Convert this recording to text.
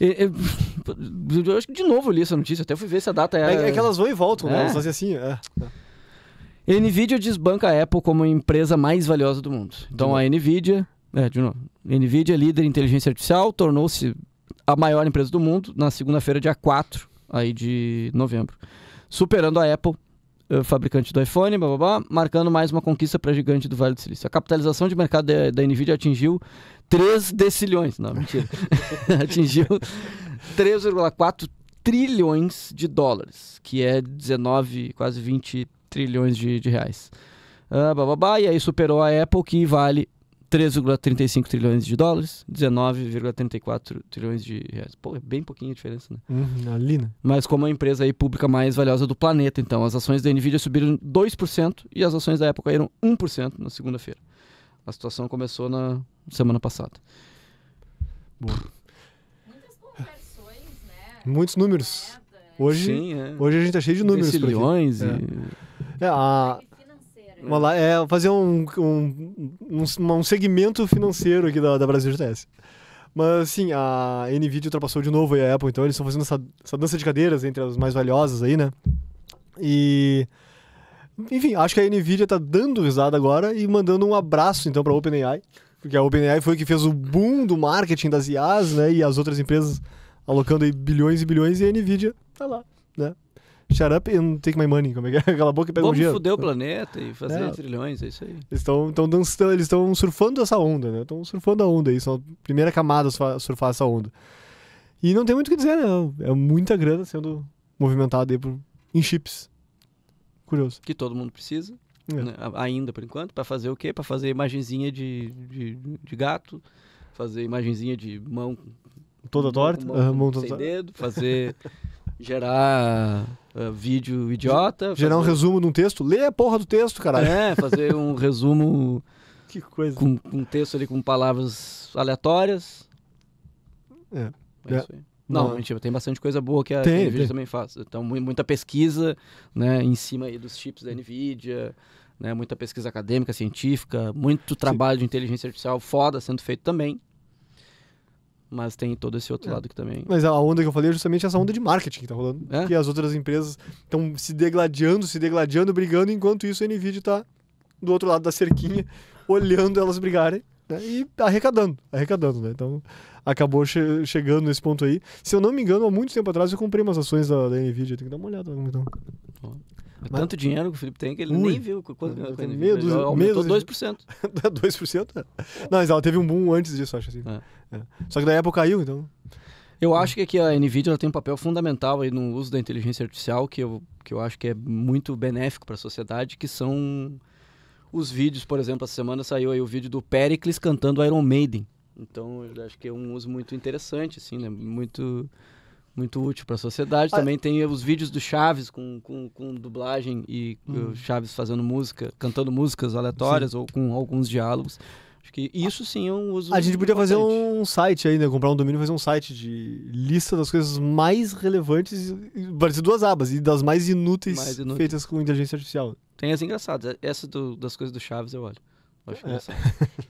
eu acho que de novo eu li essa notícia, até fui ver se a data era. É, é que elas vão e voltam, né? É. Elas fazem assim. É. Nvidia desbanca a Apple como a empresa mais valiosa do mundo. Então a Nvidia, é, de novo, Nvidia, líder em inteligência artificial, tornou-se a maior empresa do mundo na segunda-feira, dia 4 aí de novembro, superando a Apple eh, fabricante do iPhone, blá, blá, blá, marcando mais uma conquista para a gigante do Vale do Silício. A capitalização de mercado da, da Nvidia atingiu 3 decilhões, não, mentira. atingiu 3,4 trilhões de dólares, que é 19, quase 20 trilhões de, de reais. Uh, blá, blá, blá, e aí superou a Apple, que vale 3,35 trilhões de dólares, 19,34 trilhões de reais. Pô, é bem pouquinho a diferença, né? Uhum, ali, né? Mas como a empresa aí pública mais valiosa do planeta, então, as ações da Nvidia subiram 2% e as ações da Apple caíram 1% na segunda-feira. A situação começou na semana passada. Boa. Muitas conversões, né? Muitos números. É. Hoje, Sim, é. hoje a gente tá cheio de números. Decilhões é. E... É. É, a... Uma, é, fazer um, um, um, um, segmento financeiro aqui da, da Brasil GTS. Mas, sim, a NVIDIA ultrapassou de novo a Apple, então eles estão fazendo essa, essa dança de cadeiras entre as mais valiosas aí, né? E... Enfim, acho que a NVIDIA está dando risada agora e mandando um abraço, então, para a OpenAI. Porque a OpenAI foi que fez o boom do marketing das IAs, né? E as outras empresas alocando aí bilhões e bilhões e a NVIDIA tá lá, né? shut up and take my money. Como é que é? Cala a boca e pega Vamos o dinheiro. Vamos foder o planeta e fazer é. trilhões, é isso aí. Eles estão dançando, eles estão surfando essa onda, né? Estão surfando a onda aí, são a primeira camada a surfar essa onda. E não tem muito o que dizer, né? É muita grana sendo movimentada aí por, em chips. Curioso. Que todo mundo precisa. É. Né? Ainda por enquanto, para fazer o quê? Para fazer imagenzinha de, de, de gato, fazer imagenzinha de mão toda torta, mão, mão, mão sem toda... dedo, fazer gerar Uh, vídeo idiota. Gerar fazer... um resumo de um texto? Lê a porra do texto, caralho. É, fazer um resumo. que coisa. Com, com, um texto ali com palavras aleatórias. É. é, é. Não, Não, mentira, tem bastante coisa boa que a, tem, Nvidia tem. também faz. Então, muita pesquisa né, em cima aí dos chips da Nvidia. Né, muita pesquisa acadêmica, científica, muito trabalho Sim. de inteligência artificial foda sendo feito também. Mas tem todo esse outro é. lado que também. Mas a onda que eu falei é justamente essa onda de marketing que tá rolando. É? Que as outras empresas estão se degladiando, se degladiando, brigando, enquanto isso a Nvidia tá do outro lado da cerquinha, olhando elas brigarem né? e arrecadando, arrecadando, né? Então acabou che chegando nesse ponto aí. Se eu não me engano, há muito tempo atrás eu comprei umas ações da, da Nvidia, tem que dar uma olhada. Então. Mas... Então, tanto dinheiro que o Felipe tem que ele Ui, nem viu quanto ganhou com a Nvidia. aumentou 2%. 2%? Não, mas ela teve um boom antes disso, acho. Assim. É. É. Só que da Apple caiu, então... Eu acho que aqui a Nvidia tem um papel fundamental aí no uso da inteligência artificial, que eu, que eu acho que é muito benéfico para a sociedade, que são os vídeos, por exemplo, essa semana saiu aí o vídeo do Pericles cantando Iron Maiden. Então, eu acho que é um uso muito interessante, assim, né? Muito muito útil para a sociedade. Ah, Também tem os vídeos do Chaves com, com, com dublagem e hum. Chaves fazendo música, cantando músicas aleatórias sim. ou com alguns diálogos. Acho que isso sim é um uso. A gente podia fazer um site aí, né? Comprar um domínio e fazer um site de lista das coisas mais relevantes, parece duas abas, e das mais inúteis, mais inúteis, feitas com inteligência artificial. Tem as engraçadas. Essa do, das coisas do Chaves eu olho. acho é. engraçado.